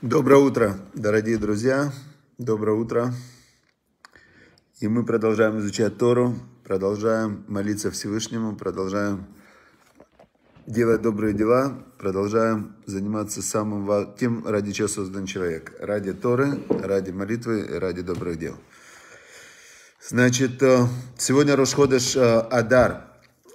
Доброе утро, дорогие друзья. Доброе утро. И мы продолжаем изучать Тору, продолжаем молиться Всевышнему, продолжаем делать добрые дела, продолжаем заниматься самым тем, ради чего создан человек. Ради Торы, ради молитвы ради добрых дел. Значит, э, сегодня Рошходыш э, Адар,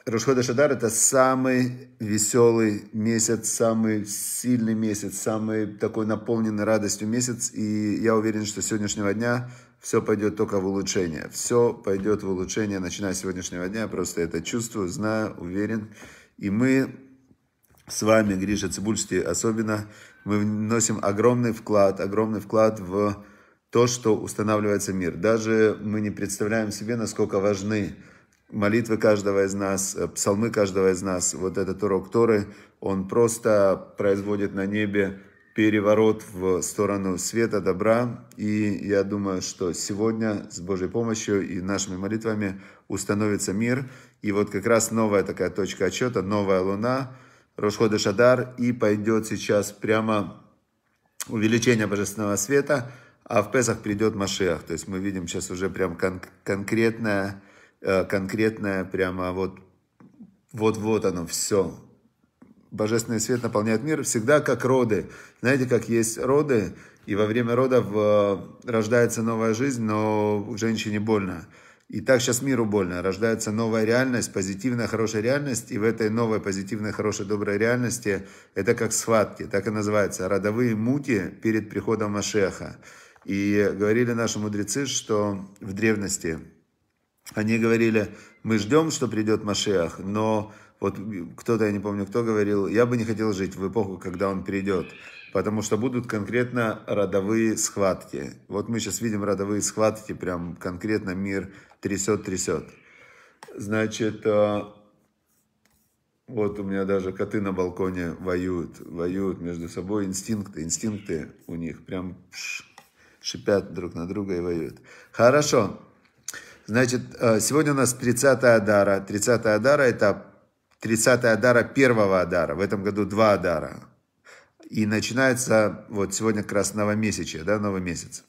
Рошхода Шадар – это самый веселый месяц, самый сильный месяц, самый такой наполненный радостью месяц. И я уверен, что с сегодняшнего дня все пойдет только в улучшение. Все пойдет в улучшение, начиная с сегодняшнего дня. Просто это чувствую, знаю, уверен. И мы с вами, Гриша Цибульский особенно, мы вносим огромный вклад, огромный вклад в то, что устанавливается мир. Даже мы не представляем себе, насколько важны молитвы каждого из нас, э, псалмы каждого из нас, вот этот урок Торы, он просто производит на небе переворот в сторону света, добра. И я думаю, что сегодня с Божьей помощью и нашими молитвами установится мир. И вот как раз новая такая точка отчета, новая луна, Рошхода Шадар, и пойдет сейчас прямо увеличение божественного света, а в Песах придет машиах. То есть мы видим сейчас уже прям кон конкретное Э, конкретное, прямо вот, вот-вот оно все. Божественный свет наполняет мир всегда как роды. Знаете, как есть роды, и во время родов э, рождается новая жизнь, но женщине больно. И так сейчас миру больно. Рождается новая реальность, позитивная, хорошая реальность. И в этой новой, позитивной, хорошей, доброй реальности это как схватки, так и называется. Родовые мути перед приходом Машеха. И говорили наши мудрецы, что в древности они говорили, мы ждем, что придет Машиах, но вот кто-то, я не помню, кто говорил, я бы не хотел жить в эпоху, когда он придет, потому что будут конкретно родовые схватки. Вот мы сейчас видим родовые схватки, прям конкретно мир трясет-трясет. Значит, а, вот у меня даже коты на балконе воюют, воюют между собой, инстинкты, инстинкты у них прям шипят друг на друга и воюют. Хорошо. Значит, э, сегодня у нас 30 Адара. 30 Адара – это 30 Адара первого Адара. В этом году два Адара. И начинается, вот сегодня как раз новомесячие, да, новый месяц.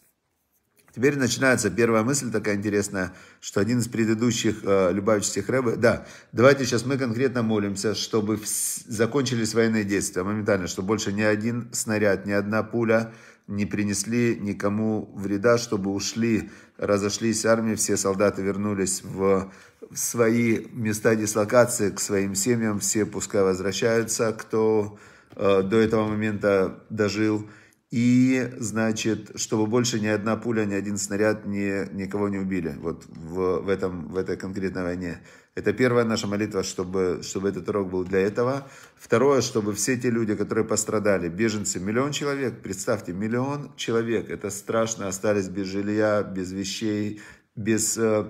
Теперь начинается первая мысль такая интересная, что один из предыдущих э, любавических рэбы, да, давайте сейчас мы конкретно молимся, чтобы закончились военные действия моментально, чтобы больше ни один снаряд, ни одна пуля, не принесли никому вреда, чтобы ушли, разошлись армии, все солдаты вернулись в свои места дислокации, к своим семьям, все пускай возвращаются, кто э, до этого момента дожил. И, значит, чтобы больше ни одна пуля, ни один снаряд не никого не убили вот в, в, этом, в этой конкретной войне. Это первая наша молитва, чтобы, чтобы этот урок был для этого. Второе, чтобы все те люди, которые пострадали, беженцы, миллион человек, представьте, миллион человек, это страшно, остались без жилья, без вещей, без, э,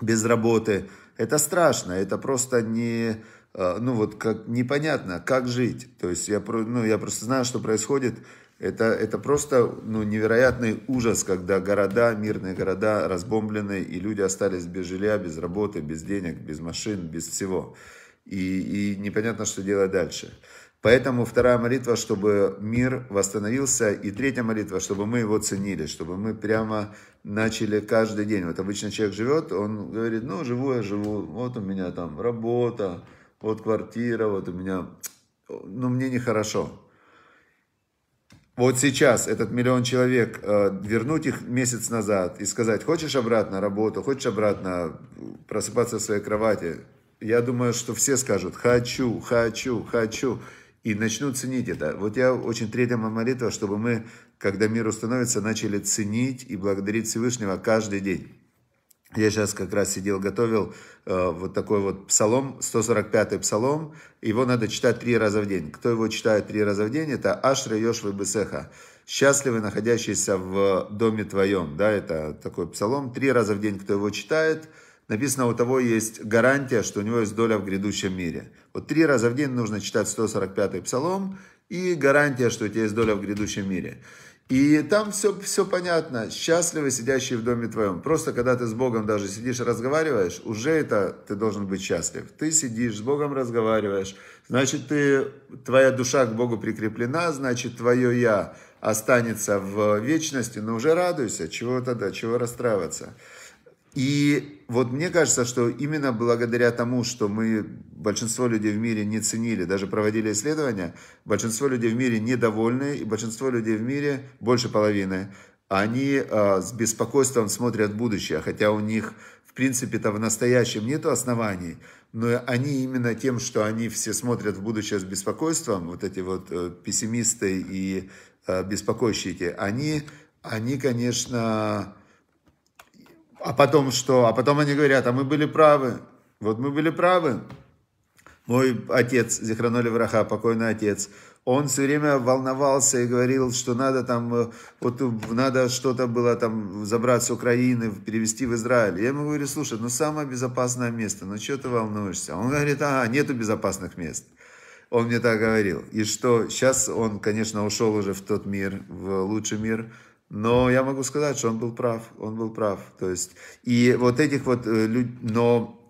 без работы. Это страшно, это просто не, э, ну вот как непонятно, как жить. То есть я, ну, я просто знаю, что происходит это, это просто ну, невероятный ужас, когда города, мирные города разбомблены, и люди остались без жилья, без работы, без денег, без машин, без всего. И, и непонятно, что делать дальше. Поэтому вторая молитва, чтобы мир восстановился. И третья молитва, чтобы мы его ценили, чтобы мы прямо начали каждый день. Вот обычно человек живет, он говорит, ну, живу я, живу, вот у меня там работа, вот квартира, вот у меня, ну, мне нехорошо вот сейчас этот миллион человек, э, вернуть их месяц назад и сказать, хочешь обратно работу, хочешь обратно э, просыпаться в своей кровати, я думаю, что все скажут «хочу, хочу, хочу» и начнут ценить это. Вот я очень третья моя молитва, чтобы мы, когда мир установится, начали ценить и благодарить Всевышнего каждый день. Я сейчас как раз сидел, готовил э, вот такой вот псалом, 145-й псалом. Его надо читать три раза в день. Кто его читает три раза в день, это Ашра Йошва Бесеха. Счастливы, находящиеся в доме твоем. Да, это такой псалом. Три раза в день, кто его читает, написано, у того есть гарантия, что у него есть доля в грядущем мире. Вот три раза в день нужно читать 145-й псалом и гарантия, что у тебя есть доля в грядущем мире. И там все, все понятно. Счастливы сидящие в доме твоем. Просто когда ты с Богом даже сидишь, разговариваешь, уже это ты должен быть счастлив. Ты сидишь, с Богом разговариваешь. Значит, ты, твоя душа к Богу прикреплена, значит, твое «я» останется в вечности, но уже радуйся. Чего тогда, чего расстраиваться? И вот мне кажется, что именно благодаря тому, что мы, большинство людей в мире не ценили, даже проводили исследования, большинство людей в мире недовольны, и большинство людей в мире, больше половины, они э, с беспокойством смотрят будущее, хотя у них, в принципе-то, в настоящем нету оснований, но они именно тем, что они все смотрят в будущее с беспокойством, вот эти вот э, пессимисты и э, беспокойщики, они, они, конечно, а потом что? А потом они говорят, а мы были правы. Вот мы были правы. Мой отец, Зихраноли Враха, покойный отец, он все время волновался и говорил, что надо там, э, вот э, надо что-то было там забрать с Украины, перевести в Израиль. Я ему говорю, слушай, ну самое безопасное место, ну что ты волнуешься? Он говорит, ага, нету безопасных мест. Он мне так говорил. И что, сейчас он, конечно, ушел уже в тот мир, в лучший мир, но я могу сказать, что он был прав, он был прав. То есть, и вот этих вот э, людей, но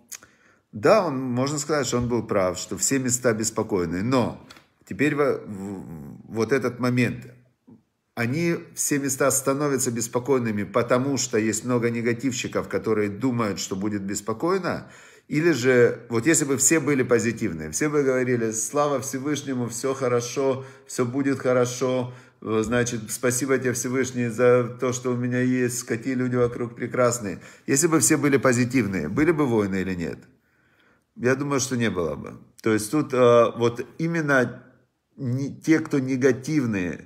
да, он, можно сказать, что он был прав, что все места беспокойны, но теперь вот этот момент, они все места становятся беспокойными, потому что есть много негативщиков, которые думают, что будет беспокойно, или же, вот если бы все были позитивные, все бы говорили, слава Всевышнему, все хорошо, все будет хорошо, Э, значит, спасибо тебе, Всевышний, за то, что у меня есть, какие люди вокруг прекрасные. Если бы все были позитивные, были бы войны или нет? Я думаю, что не было бы. То есть тут э, вот именно не, те, кто негативные,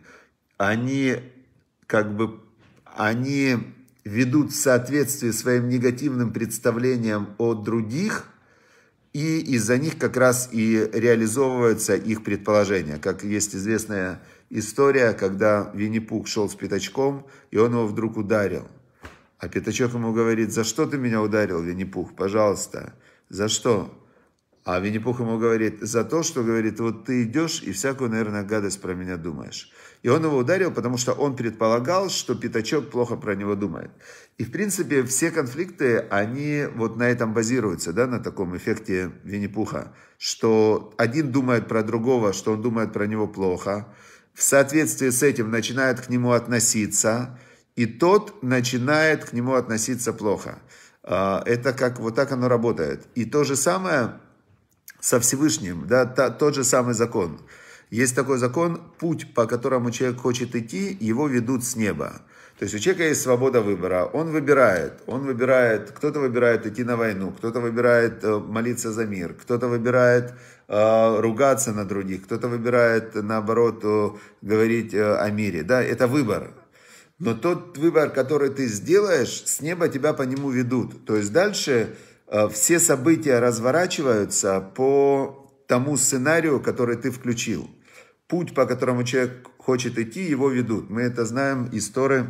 они как бы, они ведут в соответствии своим негативным представлениям о других, и из-за них как раз и реализовываются их предположения. Как есть известная История, когда Винни-Пух шел с пятачком, и он его вдруг ударил. А пятачок ему говорит, за что ты меня ударил, Винни-Пух, пожалуйста, за что? А Винни-Пух ему говорит, за то, что, говорит, вот ты идешь и всякую, наверное, гадость про меня думаешь. И он его ударил, потому что он предполагал, что пятачок плохо про него думает. И, в принципе, все конфликты, они вот на этом базируются, да, на таком эффекте Винни-Пуха, что один думает про другого, что он думает про него плохо, в соответствии с этим начинают к нему относиться, и тот начинает к нему относиться плохо. А, это как вот так оно работает. И то же самое со Всевышним, да, та, тот же самый закон. Есть такой закон, путь, по которому человек хочет идти, его ведут с неба. То есть у человека есть свобода выбора. Он выбирает. Он выбирает. Кто-то выбирает идти на войну, кто-то выбирает э, молиться за мир, кто-то выбирает э, ругаться на других, кто-то выбирает, наоборот, э, говорить о мире. Да, это выбор. Но тот выбор, который ты сделаешь, с неба тебя по нему ведут. То есть дальше все события разворачиваются по тому сценарию, который ты включил. Путь, по которому человек хочет идти, его ведут. Мы это знаем из истории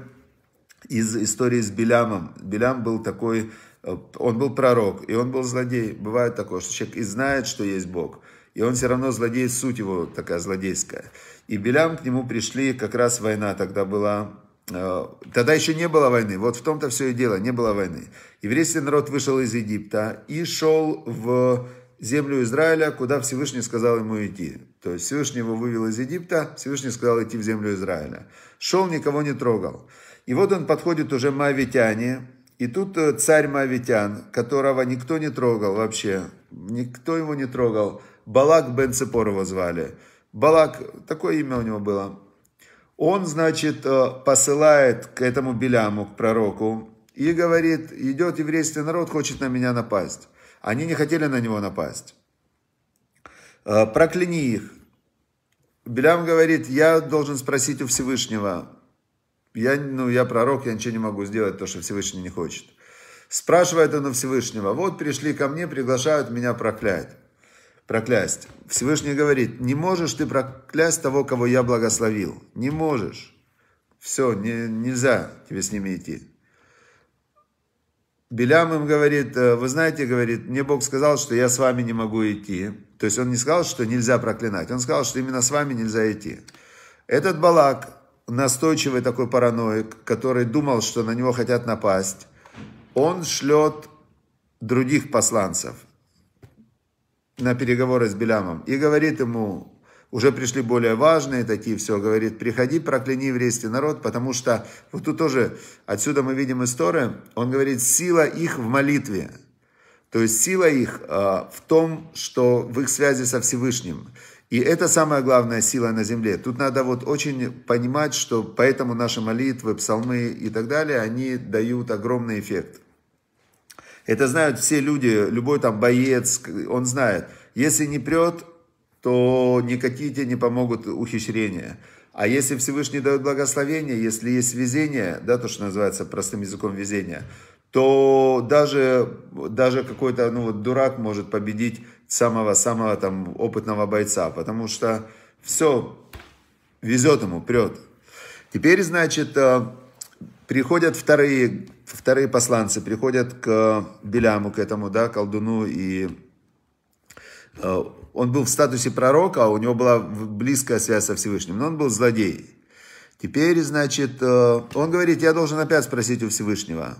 из истории с Белямом. Белям был такой, э, он был пророк, и он был злодей. Бывает такое, что человек и знает, что есть Бог, и он все равно злодей, суть его такая злодейская. И Белям к нему пришли, как раз война тогда была, э, Тогда еще не было войны, вот в том-то все и дело, не было войны. Еврейский народ вышел из Египта и шел в землю Израиля, куда Всевышний сказал ему идти. То есть Всевышний его вывел из Египта, Всевышний сказал идти в землю Израиля. Шел, никого не трогал. И вот он подходит уже мавитяне, и тут э, царь мавитян, которого никто не трогал вообще, никто его не трогал, Балак бен Цепор его звали. Балак, такое имя у него было. Он, значит, э, посылает к этому Беляму, к пророку, и говорит, идет еврейский народ, хочет на меня напасть. Они не хотели на него напасть. Э, прокляни их. Белям говорит, я должен спросить у Всевышнего, я, ну, я пророк, я ничего не могу сделать, то, что Всевышний не хочет. Спрашивает он у Всевышнего, вот пришли ко мне, приглашают меня проклять. Проклясть. Всевышний говорит, не можешь ты проклясть того, кого я благословил. Не можешь. Все, не, нельзя тебе с ними идти. Белям им говорит, э, вы знаете, говорит, мне Бог сказал, что я с вами не могу идти. То есть он не сказал, что нельзя проклинать, он сказал, что именно с вами нельзя идти. Этот Балак, настойчивый такой параноик, который думал, что на него хотят напасть, он шлет других посланцев на переговоры с Белямом и говорит ему, уже пришли более важные такие, все, говорит, приходи, прокляни еврейский народ, потому что, вот тут тоже, отсюда мы видим историю, он говорит, сила их в молитве, то есть сила их э, в том, что в их связи со Всевышним. И это самая главная сила на земле. Тут надо вот очень понимать, что поэтому наши молитвы, псалмы и так далее, они дают огромный эффект. Это знают все люди, любой там боец, он знает. Если не прет, то никакие тебе не помогут ухищрения. А если Всевышний дает благословение, если есть везение, да, то, что называется простым языком везение, то даже, даже какой-то ну, вот, дурак может победить самого-самого там опытного бойца, потому что все везет ему, прет. Теперь, значит, э, приходят вторые, вторые посланцы, приходят к Беляму, к этому, да, колдуну, и э, он был в статусе пророка, у него была близкая связь со Всевышним, но он был злодей. Теперь, значит, э, он говорит, я должен опять спросить у Всевышнего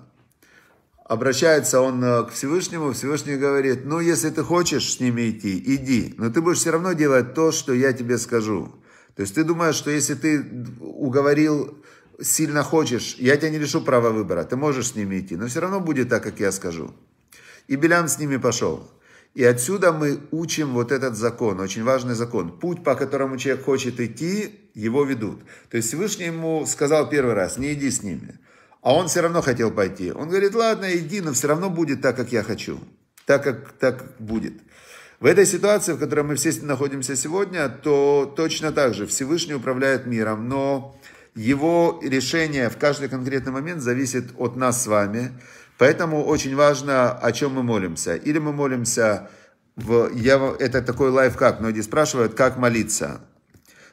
обращается он э, к Всевышнему, Всевышний говорит, ну, если ты хочешь с ними идти, иди, но ты будешь все равно делать то, что я тебе скажу. То есть ты думаешь, что если ты уговорил, сильно хочешь, я тебя не лишу права выбора, ты можешь с ними идти, но все равно будет так, как я скажу. И Белян с ними пошел. И отсюда мы учим вот этот закон, очень важный закон. Путь, по которому человек хочет идти, его ведут. То есть Всевышний ему сказал первый раз, не иди с ними. А он все равно хотел пойти. Он говорит, ладно, иди, но все равно будет так, как я хочу. Так, как так будет. В этой ситуации, в которой мы все находимся сегодня, то точно так же Всевышний управляет миром, но его решение в каждый конкретный момент зависит от нас с вами. Поэтому очень важно, о чем мы молимся. Или мы молимся в... Я, это такой лайфхак. Многие спрашивают, как молиться.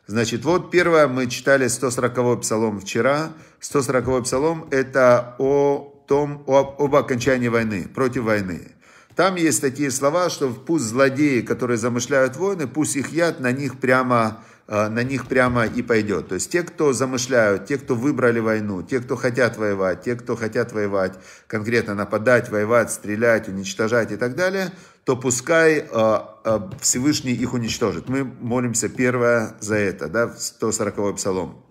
Значит, вот первое, мы читали 140-й псалом вчера. 140-й псалом – это о том, об, об окончании войны, против войны. Там есть такие слова, что пусть злодеи, которые замышляют войны, пусть их яд на них прямо э, на них прямо и пойдет. То есть те, кто замышляют, те, кто выбрали войну, те, кто хотят воевать, те, кто хотят воевать, конкретно нападать, воевать, стрелять, уничтожать и так далее – то пускай э, э, Всевышний их уничтожит. Мы молимся первое за это, да, 140-й псалом.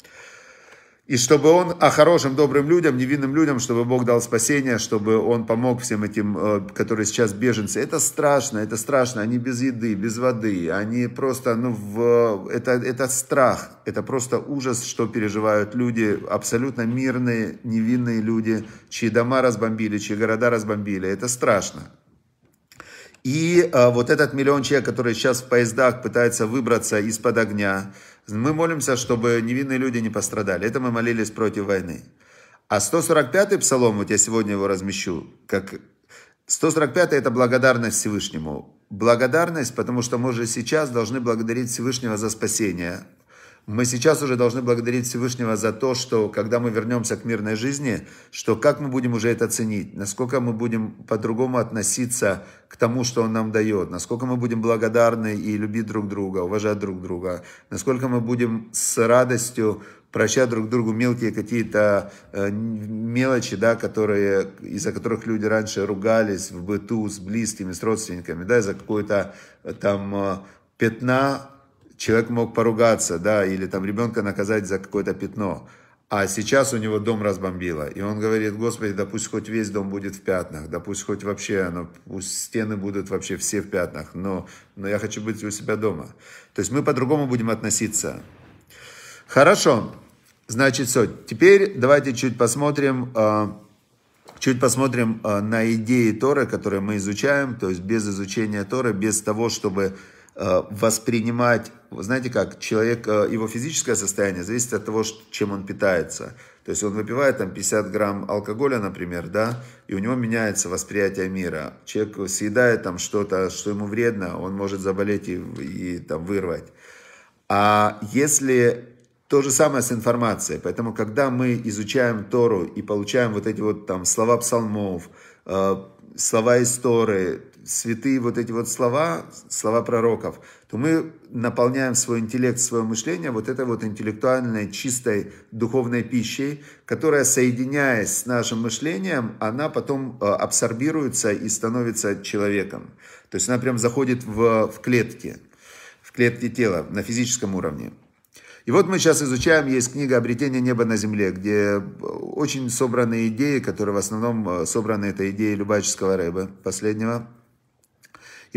И чтобы он о хорошим, добрым людям, невинным людям, чтобы Бог дал спасение, чтобы он помог всем этим, э, которые сейчас беженцы. Это страшно, это страшно. Они без еды, без воды. Они просто, ну, в... это, это страх. Это просто ужас, что переживают люди, абсолютно мирные, невинные люди, чьи дома разбомбили, чьи города разбомбили. Это страшно. И э, вот этот миллион человек, который сейчас в поездах пытается выбраться из-под огня, мы молимся, чтобы невинные люди не пострадали. Это мы молились против войны. А 145-й псалом, вот я сегодня его размещу, как 145 й это благодарность Всевышнему. Благодарность, потому что мы же сейчас должны благодарить Всевышнего за спасение, мы сейчас уже должны благодарить Всевышнего за то, что когда мы вернемся к мирной жизни, что как мы будем уже это ценить, насколько мы будем по-другому относиться к тому, что Он нам дает, насколько мы будем благодарны и любить друг друга, уважать друг друга, насколько мы будем с радостью прощать друг другу мелкие какие-то э, мелочи, да, которые, из-за которых люди раньше ругались в быту с близкими, с родственниками, да, из-за какой-то э, там э, пятна человек мог поругаться, да, или там ребенка наказать за какое-то пятно. А сейчас у него дом разбомбило. И он говорит, Господи, да пусть хоть весь дом будет в пятнах, да пусть хоть вообще, ну, пусть стены будут вообще все в пятнах, но, но я хочу быть у себя дома. То есть мы по-другому будем относиться. Хорошо. Значит, все. Теперь давайте чуть посмотрим, а, чуть посмотрим а, на идеи Торы, которые мы изучаем. То есть без изучения Торы, без того, чтобы Э, воспринимать, знаете как, человек, э, его физическое состояние зависит от того, чем он питается. То есть он выпивает там 50 грамм алкоголя, например, да, и у него меняется восприятие мира. Человек съедает там что-то, что ему вредно, он может заболеть и, и там вырвать. А если то же самое с информацией, поэтому когда мы изучаем Тору и получаем вот эти вот там слова псалмов, э, слова из Торы, святые вот эти вот слова, слова пророков, то мы наполняем свой интеллект, свое мышление вот этой вот интеллектуальной, чистой духовной пищей, которая, соединяясь с нашим мышлением, она потом э, абсорбируется и становится человеком. То есть она прям заходит в, в клетки, в клетки тела на физическом уровне. И вот мы сейчас изучаем, есть книга «Обретение неба на земле», где очень собраны идеи, которые в основном э, собраны, это идеи Любаческого Рэба последнего,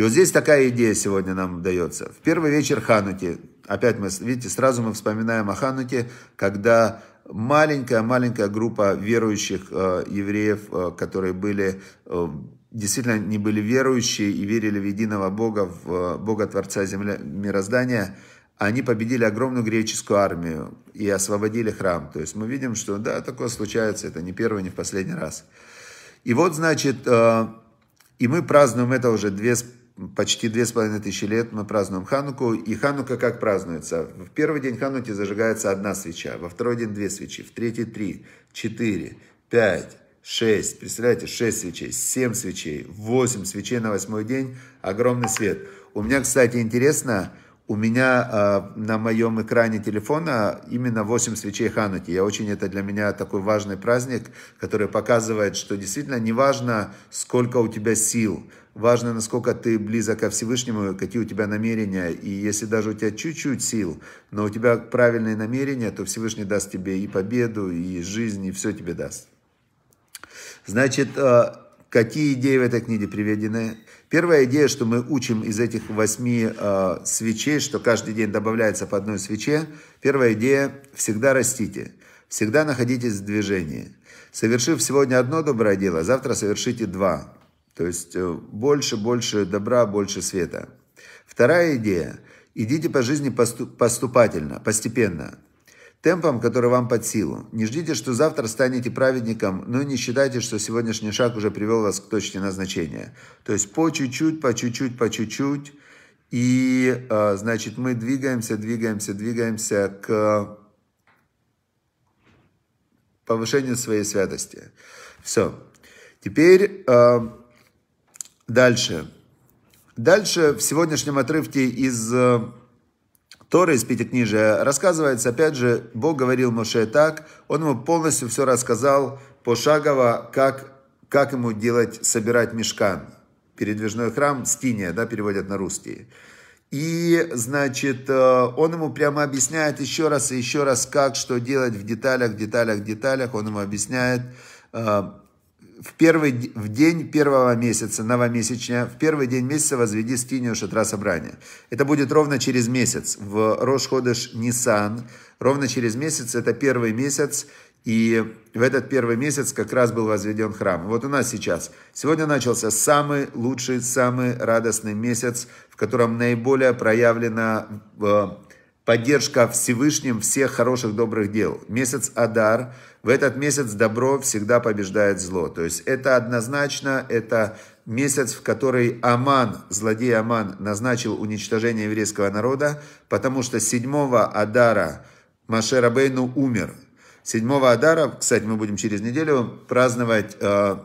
и вот здесь такая идея сегодня нам дается. В первый вечер Хануки, опять мы, видите, сразу мы вспоминаем о Хануке, когда маленькая-маленькая группа верующих э, евреев, э, которые были, э, действительно не были верующие и верили в единого Бога, в э, Бога Творца земля, мироздания, они победили огромную греческую армию и освободили храм. То есть мы видим, что да, такое случается, это не первый, не в последний раз. И вот, значит, э, и мы празднуем это уже две с почти две с половиной тысячи лет мы празднуем Хануку. И Ханука как празднуется? В первый день Хануки зажигается одна свеча, во второй день две свечи, в третий три, четыре, пять, шесть. Представляете, шесть свечей, семь свечей, восемь свечей на восьмой день. Огромный свет. У меня, кстати, интересно, у меня э, на моем экране телефона именно 8 свечей Хануки. Я очень, это для меня такой важный праздник, который показывает, что действительно неважно сколько у тебя сил – Важно, насколько ты близок ко Всевышнему, какие у тебя намерения. И если даже у тебя чуть-чуть сил, но у тебя правильные намерения, то Всевышний даст тебе и победу, и жизнь, и все тебе даст. Значит, э, какие идеи в этой книге приведены? Первая идея, что мы учим из этих восьми э, свечей, что каждый день добавляется по одной свече. Первая идея – всегда растите, всегда находитесь в движении. Совершив сегодня одно доброе дело, завтра совершите два. То есть э, больше, больше добра, больше света. Вторая идея. Идите по жизни поступательно, постепенно. Темпом, который вам под силу. Не ждите, что завтра станете праведником, но не считайте, что сегодняшний шаг уже привел вас к точке назначения. То есть по чуть-чуть, по чуть-чуть, по чуть-чуть. И, э, значит, мы двигаемся, двигаемся, двигаемся к повышению своей святости. Все. Теперь э, Дальше. Дальше в сегодняшнем отрывке из э, Торы, из Пятикнижия, рассказывается, опять же, Бог говорил Моше так, он ему полностью все рассказал пошагово, как, как ему делать, собирать мешкан. Передвижной храм, скиния, да, переводят на русский. И, значит, э, он ему прямо объясняет еще раз и еще раз, как, что делать в деталях, деталях, деталях. Он ему объясняет, э, в первый в день первого месяца, новомесячня, в первый день месяца возведи скинию шатра собрания. Это будет ровно через месяц, в Рошходыш Нисан, ровно через месяц, это первый месяц, и в этот первый месяц как раз был возведен храм. Вот у нас сейчас. Сегодня начался самый лучший, самый радостный месяц, в котором наиболее проявлена э, поддержка Всевышним всех хороших, добрых дел. Месяц Адар. В этот месяц добро всегда побеждает зло. То есть это однозначно, это месяц, в который Аман, злодей Аман, назначил уничтожение еврейского народа, потому что 7 Адара Маше Рабейну умер. 7 Адара, кстати, мы будем через неделю праздновать э,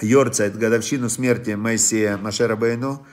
Йорца, это годовщину смерти Моисея Маше Рабейну,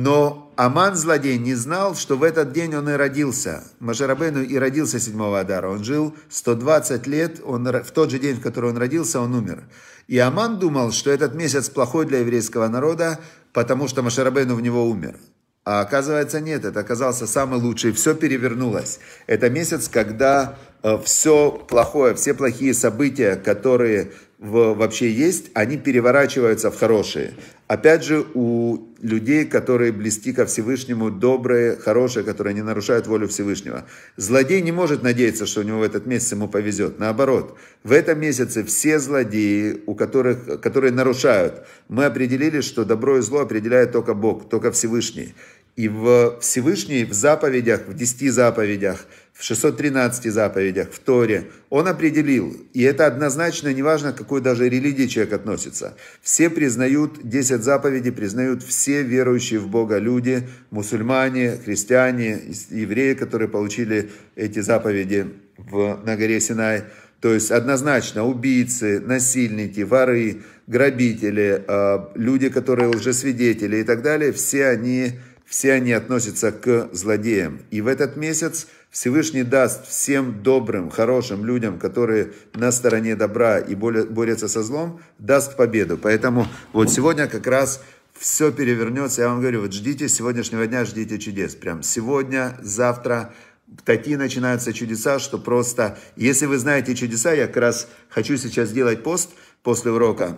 но Аман, злодей, не знал, что в этот день он и родился. Машарабейну и родился седьмого Адара. Он жил 120 лет, он, в тот же день, в который он родился, он умер. И Аман думал, что этот месяц плохой для еврейского народа, потому что Машарабейну в него умер. А оказывается, нет, это оказался самый лучший. Все перевернулось. Это месяц, когда Э, все плохое, все плохие события, которые в, вообще есть, они переворачиваются в хорошие. Опять же, у людей, которые близки ко Всевышнему, добрые, хорошие, которые не нарушают волю Всевышнего. Злодей не может надеяться, что у него в этот месяц ему повезет. Наоборот, в этом месяце все злодеи, у которых, которые нарушают, мы определили, что добро и зло определяет только Бог, только Всевышний. И в Всевышний в заповедях, в десяти заповедях, в 613 заповедях, в Торе, он определил, и это однозначно, неважно, к какой даже религии человек относится, все признают, 10 заповедей признают все верующие в Бога люди, мусульмане, христиане, евреи, которые получили эти заповеди в, на горе Синай. То есть однозначно убийцы, насильники, воры, грабители, а, люди, которые уже свидетели и так далее, все они все они относятся к злодеям. И в этот месяц Всевышний даст всем добрым, хорошим людям, которые на стороне добра и борются со злом, даст победу. Поэтому вот сегодня как раз все перевернется. Я вам говорю, вот ждите сегодняшнего дня, ждите чудес. Прям сегодня, завтра, такие начинаются чудеса, что просто... Если вы знаете чудеса, я как раз хочу сейчас сделать пост после урока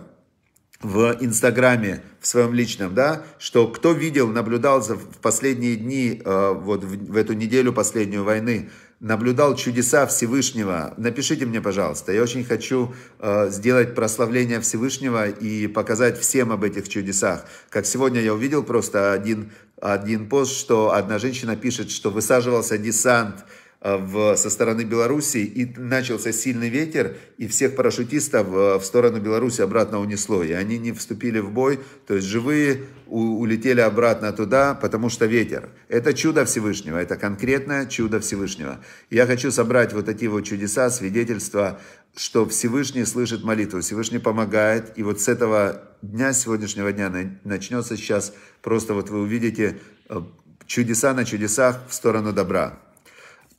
в Инстаграме, в своем личном, да, что кто видел, наблюдал за, в последние дни, э, вот в, в эту неделю последнюю войны, наблюдал чудеса Всевышнего, напишите мне, пожалуйста. Я очень хочу э, сделать прославление Всевышнего и показать всем об этих чудесах. Как сегодня я увидел просто один, один пост, что одна женщина пишет, что высаживался десант, Э, в, со стороны Беларуси, и начался сильный ветер, и всех парашютистов э, в сторону Беларуси обратно унесло, и они не вступили в бой, то есть живые у, улетели обратно туда, потому что ветер. Это чудо Всевышнего, это конкретное чудо Всевышнего. Я хочу собрать вот такие вот чудеса, свидетельства, что Всевышний слышит молитву, Всевышний помогает, и вот с этого дня, с сегодняшнего дня начнется сейчас, просто вот вы увидите э, чудеса на чудесах в сторону добра.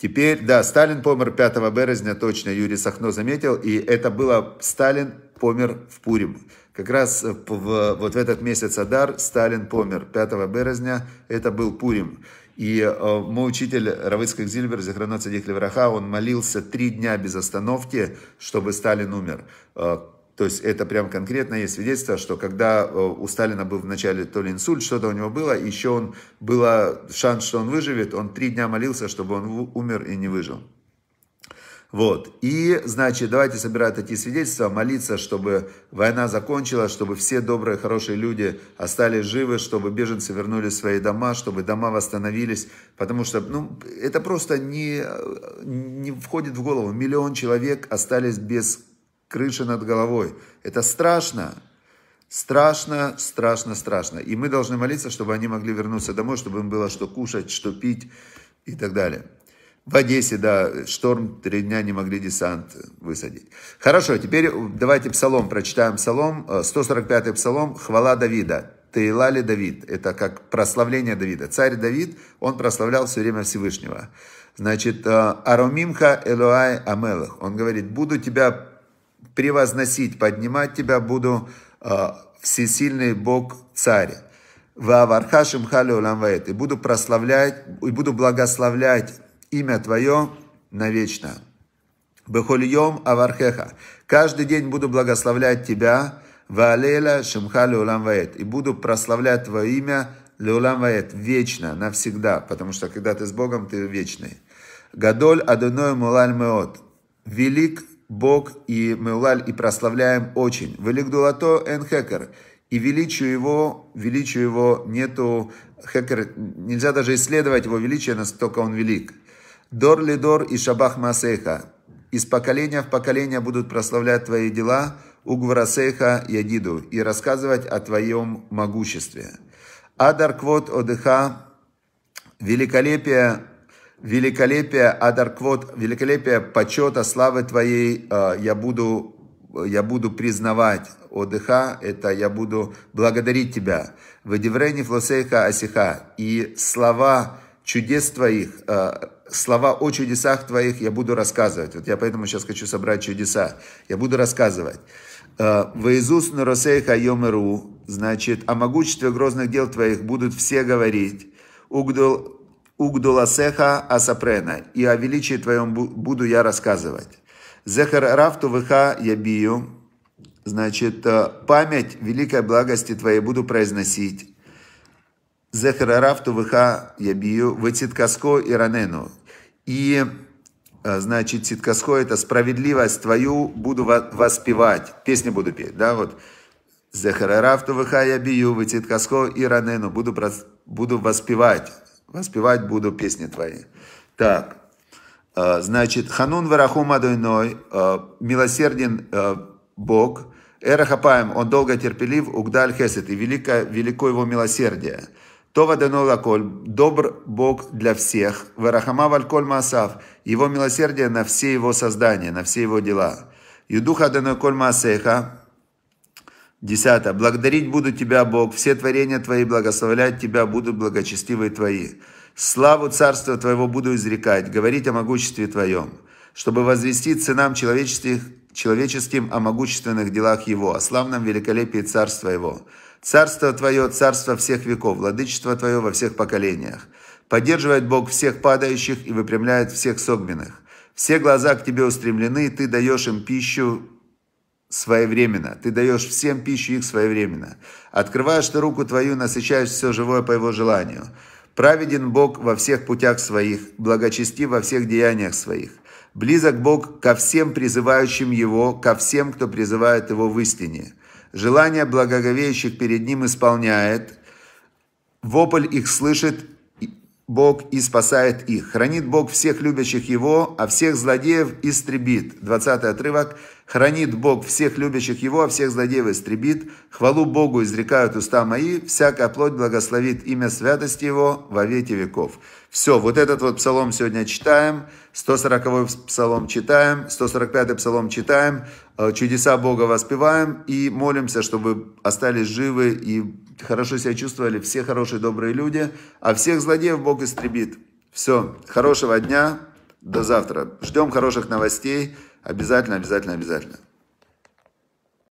Теперь, да, Сталин помер 5 березня, точно Юрий Сахно заметил, и это было Сталин помер в Пурим. Как раз в, вот в этот месяц Адар Сталин помер 5 березня, это был Пурим. И э, мой учитель Равыцкак Зильбер, Захрана Цадих Левраха, он молился три дня без остановки, чтобы Сталин умер. Э, то есть это прям конкретно есть свидетельство, что когда э, у Сталина был вначале то ли инсульт, что-то у него было, еще он, был шанс, что он выживет, он три дня молился, чтобы он умер и не выжил. Вот. И, значит, давайте собирать эти свидетельства, молиться, чтобы война закончилась, чтобы все добрые, хорошие люди остались живы, чтобы беженцы вернули свои дома, чтобы дома восстановились. Потому что, ну, это просто не, э, не входит в голову. Миллион человек остались без крыша над головой. Это страшно. Страшно, страшно, страшно. И мы должны молиться, чтобы они могли вернуться домой, чтобы им было что кушать, что пить и так далее. В Одессе, да, шторм, три дня не могли десант высадить. Хорошо, теперь давайте псалом, прочитаем псалом, 145-й э, псалом, хвала Давида. Таилали Давид, это как прославление Давида. Царь Давид, он прославлял все время Всевышнего. Значит, э, Аромимха Элоай Амелах, он говорит, буду тебя превозносить, поднимать тебя буду э, всесильный Бог Царь. Вавархашим халю ламваэт. И буду прославлять, и буду благословлять имя Твое навечно. Бехольем авархеха. Каждый день буду благословлять Тебя. Валеля шимха леулам ваэт. И буду прославлять Твое имя леулам ваэт. Вечно, навсегда. Потому что когда ты с Богом, ты вечный. Гадоль адуной мулаль меот. Велик Бог и Меулаль и прославляем очень. Велигдулато эн хекер. И величию его, величию его нету, хекер, нельзя даже исследовать его величие, настолько он велик. Дор ли дор и шабах масейха. Из поколения в поколение будут прославлять твои дела, угварасейха ядиду, и рассказывать о твоем могуществе. Адар квот одыха, великолепие великолепия адарквот, великолепия почета, славы Твоей э, я буду, я буду признавать. ОДХ, это я буду благодарить Тебя. Ведеврени флосейха асиха. И слова чудес Твоих, э, слова о чудесах Твоих я буду рассказывать. Вот я поэтому сейчас хочу собрать чудеса. Я буду рассказывать. Э, Воизус нуросейха йомеру. Значит, о могуществе грозных дел Твоих будут все говорить. Угдул Угдуласеха Асапрена, и о величии твоем буду я рассказывать. Зехар Рафту Веха Ябию, значит, э, память великой благости твоей буду произносить. Зехар Рафту Веха Ябию, Вецитказко Иранену. И, э, значит, Циткаско это справедливость твою буду воспевать, песни буду петь, да, вот. Зехар Рафту Веха Ябию, Вецитказко Иранену, буду, буду воспевать воспевать буду песни твои. Так, э, значит, Ханун Варахум Адойной, э, милосерден э, Бог, Эрахапаем, он долго терпелив, Угдаль Хесет, и велико, велико его милосердие. Това дано лаколь, добр Бог для всех, Варахама вальколь масав, его милосердие на все его создания, на все его дела. Юдуха дано коль Маасеха, Десятое. Благодарить буду Тебя, Бог, все творения Твои благословлять Тебя будут благочестивые Твои. Славу Царства Твоего буду изрекать, говорить о могуществе Твоем, чтобы возвести ценам человеческих, человеческим о могущественных делах Его, о славном великолепии Царства Его. Царство Твое, Царство всех веков, владычество Твое во всех поколениях. Поддерживает Бог всех падающих и выпрямляет всех согменных. Все глаза к Тебе устремлены, Ты даешь им пищу своевременно. Ты даешь всем пищу их своевременно. Открываешь ты руку твою, насыщаешь все живое по его желанию. Праведен Бог во всех путях своих, благочестив во всех деяниях своих. Близок Бог ко всем призывающим Его, ко всем, кто призывает Его в истине. Желание благоговеющих перед Ним исполняет, вопль их слышит Бог и спасает их. Хранит Бог всех любящих Его, а всех злодеев истребит. 20 отрывок. Хранит Бог всех любящих Его, а всех злодеев истребит. Хвалу Богу изрекают уста мои, всякая плоть благословит имя святости Его во веки веков. Все, вот этот вот псалом сегодня читаем, 140-й псалом читаем, 145-й псалом читаем, э, чудеса Бога воспеваем и молимся, чтобы остались живы и хорошо себя чувствовали все хорошие, добрые люди, а всех злодеев Бог истребит. Все, хорошего дня, до завтра. Ждем хороших новостей. Обязательно, обязательно, обязательно.